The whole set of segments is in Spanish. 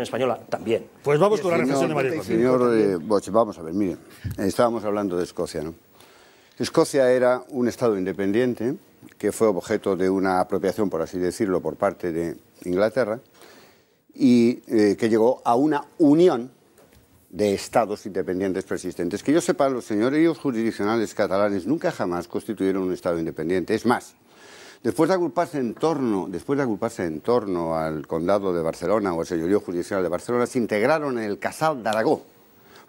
Española también. Pues vamos con la reflexión de José. Señor Boche, vamos a ver, mire, estábamos hablando de Escocia, ¿no? Escocia era un Estado independiente que fue objeto de una apropiación, por así decirlo, por parte de Inglaterra y eh, que llegó a una unión de estados independientes persistentes. Que yo sepa, los señores jurisdiccionales catalanes nunca jamás constituyeron un estado independiente. Es más, Después de agruparse en torno, después de en torno al condado de Barcelona o al señorío judicial de Barcelona, se integraron en el Casal de Aragó.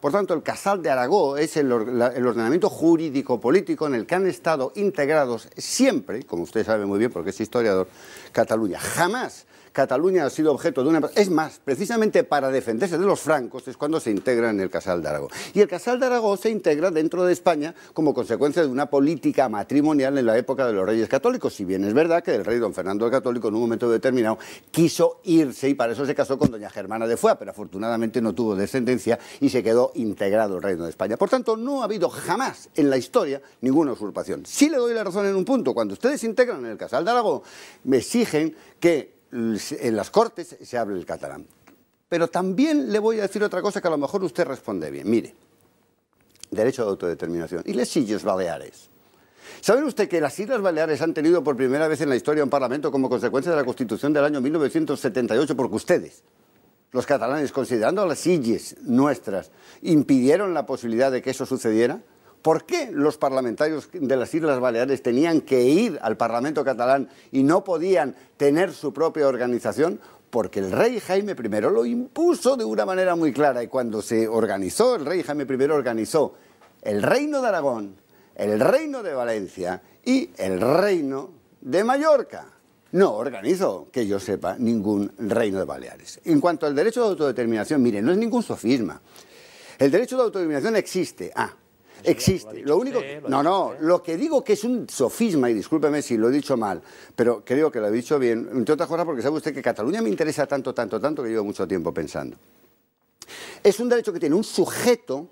Por tanto, el Casal de Aragó es el, el ordenamiento jurídico-político en el que han estado integrados siempre, como usted sabe muy bien porque es historiador, Cataluña. Jamás Cataluña ha sido objeto de una... Es más, precisamente para defenderse de los francos es cuando se integra en el Casal de Aragón. Y el Casal de Aragón se integra dentro de España como consecuencia de una política matrimonial en la época de los reyes católicos, si bien es verdad que el rey don Fernando el Católico en un momento determinado quiso irse y para eso se casó con doña Germana de Fuá, pero afortunadamente no tuvo descendencia y se quedó integrado el reino de España. Por tanto, no ha habido jamás en la historia ninguna usurpación. Sí le doy la razón en un punto, cuando ustedes integran en el Casal de Aragón, me exigen que en las Cortes se habla el catalán. Pero también le voy a decir otra cosa que a lo mejor usted responde bien. Mire, derecho de autodeterminación. Y las Illes Baleares. ¿Saben usted que las Islas Baleares han tenido por primera vez en la historia un parlamento como consecuencia de la Constitución del año 1978? Porque ustedes, los catalanes, considerando las Illes nuestras, impidieron la posibilidad de que eso sucediera. ¿Por qué los parlamentarios de las Islas Baleares tenían que ir al Parlamento catalán y no podían tener su propia organización? Porque el rey Jaime I lo impuso de una manera muy clara y cuando se organizó, el rey Jaime I organizó el Reino de Aragón, el Reino de Valencia y el Reino de Mallorca. No organizó, que yo sepa, ningún Reino de Baleares. En cuanto al derecho de autodeterminación, mire, no es ningún sofisma. El derecho de autodeterminación existe. Ah, Existe. Lo, único, no, no, lo que digo que es un sofisma, y discúlpeme si lo he dicho mal, pero creo que lo he dicho bien, entre otras cosas porque sabe usted que Cataluña me interesa tanto, tanto, tanto que llevo mucho tiempo pensando. Es un derecho que tiene un sujeto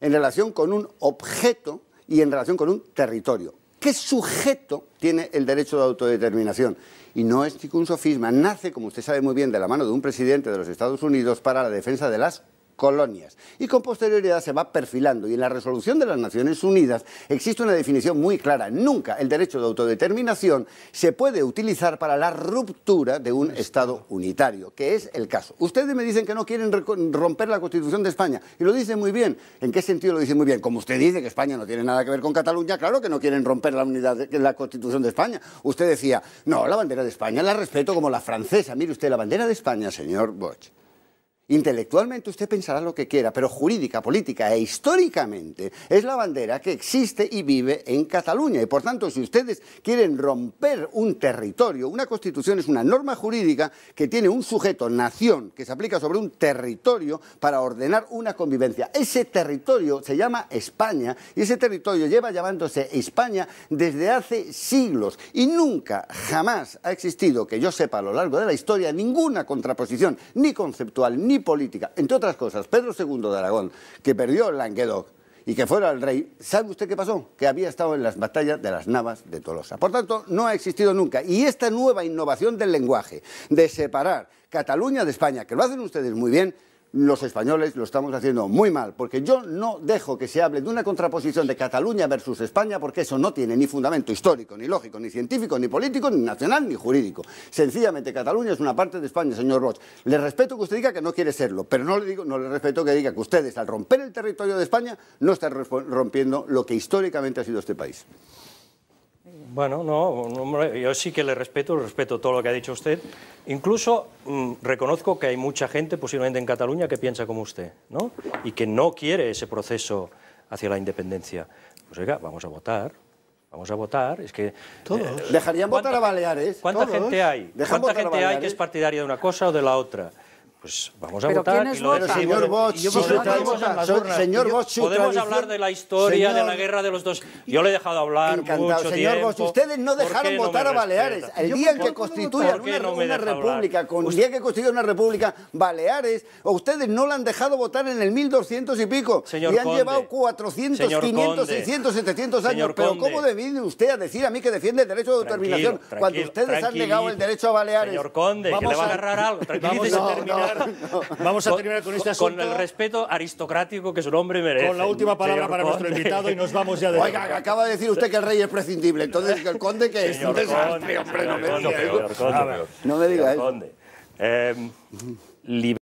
en relación con un objeto y en relación con un territorio. ¿Qué sujeto tiene el derecho de autodeterminación? Y no es un sofisma, nace, como usted sabe muy bien, de la mano de un presidente de los Estados Unidos para la defensa de las colonias. Y con posterioridad se va perfilando y en la resolución de las Naciones Unidas existe una definición muy clara. Nunca el derecho de autodeterminación se puede utilizar para la ruptura de un este Estado unitario, que es el caso. Ustedes me dicen que no quieren romper la Constitución de España y lo dicen muy bien. ¿En qué sentido lo dicen muy bien? Como usted dice que España no tiene nada que ver con Cataluña, claro que no quieren romper la unidad de la Constitución de España. Usted decía, no, la bandera de España la respeto como la francesa. Mire usted, la bandera de España, señor Bosch, Intelectualmente usted pensará lo que quiera, pero jurídica, política e históricamente es la bandera que existe y vive en Cataluña. Y por tanto, si ustedes quieren romper un territorio, una constitución es una norma jurídica que tiene un sujeto, nación, que se aplica sobre un territorio para ordenar una convivencia. Ese territorio se llama España y ese territorio lleva llamándose España desde hace siglos y nunca, jamás ha existido, que yo sepa a lo largo de la historia, ninguna contraposición, ni conceptual, ni ...y política. Entre otras cosas, Pedro II de Aragón, que perdió Languedoc y que fuera el rey, ¿sabe usted qué pasó? Que había estado en las batallas de las Navas de Tolosa. Por tanto, no ha existido nunca. Y esta nueva innovación del lenguaje, de separar Cataluña de España, que lo hacen ustedes muy bien, los españoles lo estamos haciendo muy mal, porque yo no dejo que se hable de una contraposición de Cataluña versus España, porque eso no tiene ni fundamento histórico, ni lógico, ni científico, ni político, ni nacional, ni jurídico. Sencillamente, Cataluña es una parte de España, señor Roche. Le respeto que usted diga que no quiere serlo, pero no le, digo, no le respeto que diga que ustedes, al romper el territorio de España, no están rompiendo lo que históricamente ha sido este país. Bueno, no, yo sí que le respeto, respeto todo lo que ha dicho usted. Incluso mm, reconozco que hay mucha gente, posiblemente en Cataluña, que piensa como usted, ¿no? Y que no quiere ese proceso hacia la independencia. Pues oiga, vamos a votar. Vamos a votar, es que... Eh, ¿Dejarían votar a Baleares? ¿Cuánta gente hay? ¿Cuánta gente hay que es partidaria de una cosa o de la otra? pues vamos a ¿Pero votar. ¿quiénes Señor Bosch, señor Bosch, podemos hablar de la historia, de la guerra de los dos. Yo le he dejado hablar encantado. señor Bosch, ustedes no dejaron votar a Baleares. El día que constituyan una, república, con el día que constituyan una república, Baleares, ustedes no la han dejado votar en el 1200 y pico. Señor y han llevado 400, 500, 600, 700 años. Pero ¿cómo viene usted a decir a mí que defiende el derecho de determinación cuando ustedes han negado el derecho a Baleares? Señor Conde, que le va a agarrar algo. Tranquilícese, terminar. vamos a terminar con este asunto. Con el respeto aristocrático que su nombre merece. Con la última palabra para nuestro invitado y nos vamos ya de Oiga, acaba de decir usted que el rey es prescindible. Entonces, ¿el conde que es? Un no me diga. No me diga eso. Eh,